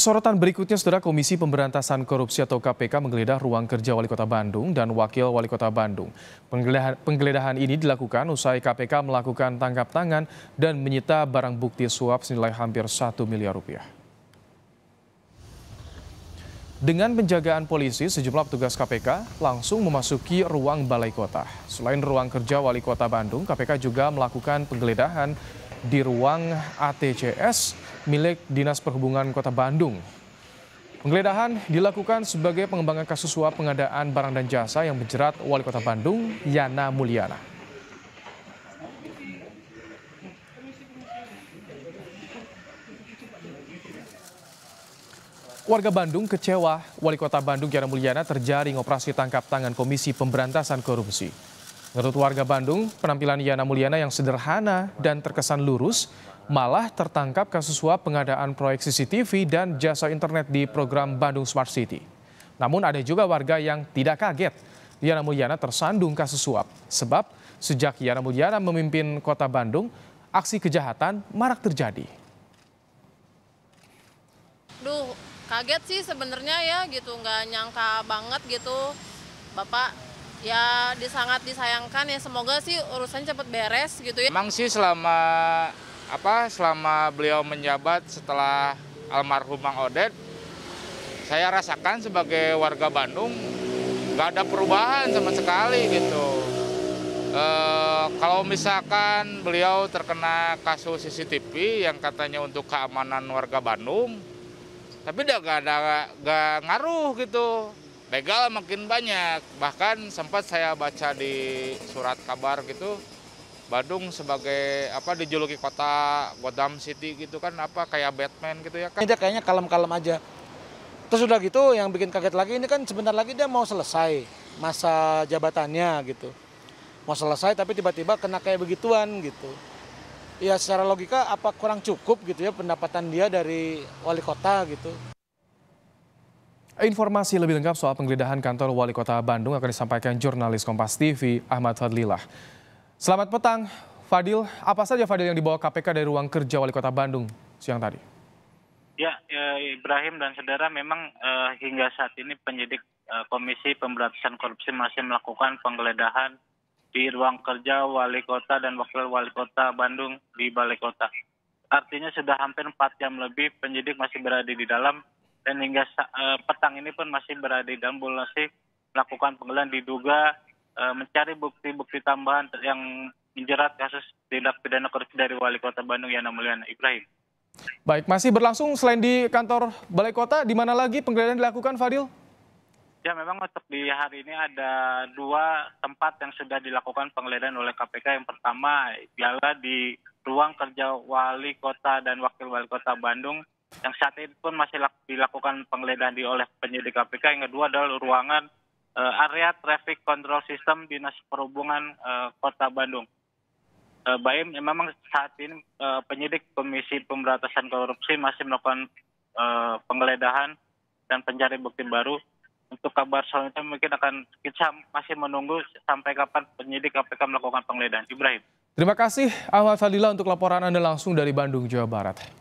Sorotan berikutnya, saudara Komisi Pemberantasan Korupsi atau KPK menggeledah ruang kerja Wali Kota Bandung dan Wakil Wali Kota Bandung. Penggeledahan, penggeledahan ini dilakukan usai KPK melakukan tangkap tangan dan menyita barang bukti suap senilai hampir 1 miliar rupiah. Dengan penjagaan polisi, sejumlah petugas KPK langsung memasuki ruang Balai Kota. Selain ruang kerja Wali Kota Bandung, KPK juga melakukan penggeledahan di ruang ATCS milik Dinas Perhubungan Kota Bandung. Penggeledahan dilakukan sebagai pengembangan kasus suap pengadaan barang dan jasa yang menjerat Wali Kota Bandung, Yana Mulyana. Warga Bandung kecewa Wali Kota Bandung Yana Mulyana terjaring operasi tangkap tangan Komisi Pemberantasan Korupsi. Menurut warga Bandung, penampilan Yana Mulyana yang sederhana dan terkesan lurus malah tertangkap kasus suap pengadaan proyek CCTV dan jasa internet di program Bandung Smart City. Namun ada juga warga yang tidak kaget Yana Mulyana tersandung kasus suap sebab sejak Yana Mulyana memimpin kota Bandung, aksi kejahatan marak terjadi. Duh, kaget sih sebenarnya ya gitu, nggak nyangka banget gitu. Bapak ya disangat disayangkan ya semoga sih urusan cepat beres gitu ya. Emang sih selama apa selama beliau menjabat setelah almarhum Mang Odet saya rasakan sebagai warga Bandung nggak ada perubahan sama sekali gitu. E, kalau misalkan beliau terkena kasus CCTV yang katanya untuk keamanan warga Bandung, tapi udah gak ada gak ngaruh gitu Begal makin banyak. Bahkan sempat saya baca di surat kabar gitu, Badung sebagai apa dijuluki kota Godam City gitu kan apa kayak Batman gitu ya kan. Dia kayaknya kalem-kalem aja. Terus udah gitu yang bikin kaget lagi ini kan sebentar lagi dia mau selesai masa jabatannya gitu. Mau selesai tapi tiba-tiba kena kayak begituan gitu. Ya secara logika apa kurang cukup gitu ya pendapatan dia dari wali kota gitu. Informasi lebih lengkap soal penggeledahan kantor Wali Kota Bandung akan disampaikan jurnalis Kompas TV Ahmad Fadlilah. Selamat petang, Fadil. Apa saja Fadil yang dibawa KPK dari ruang kerja Wali Kota Bandung siang tadi? Ya, ya, Ibrahim dan saudara memang eh, hingga saat ini penyidik eh, Komisi Pemberantasan Korupsi masih melakukan penggeledahan di ruang kerja Wali Kota dan Wakil Wali Kota Bandung di Balai Kota. Artinya sudah hampir 4 jam lebih penyidik masih berada di dalam dan hingga uh, petang ini pun masih berada di dalam bulasi melakukan penggeledahan diduga uh, mencari bukti-bukti tambahan yang menjerat kasus tindak pidana korupsi dari Wali Kota Bandung Yana Mulyana Ibrahim. Baik, masih berlangsung selain di kantor Balai Kota, di mana lagi penggeledahan dilakukan, Fadil? Ya, memang untuk di hari ini ada dua tempat yang sudah dilakukan penggeledahan oleh KPK. Yang pertama ialah di ruang kerja Wali Kota dan Wakil Wali Kota Bandung yang saat ini pun masih dilakukan penggeledahan di oleh penyidik KPK. Yang kedua adalah ruangan uh, area traffic control system Dinas Perhubungan uh, Kota Bandung. Uh, Baim, ya memang saat ini uh, penyidik Komisi Pemberantasan Korupsi masih melakukan uh, penggeledahan dan pencari bukti baru. Untuk kabar selanjutnya mungkin akan kita masih menunggu sampai kapan penyidik KPK melakukan penggeledahan. Ibrahim. Terima kasih Ahmad Fadila untuk laporan Anda langsung dari Bandung, Jawa Barat.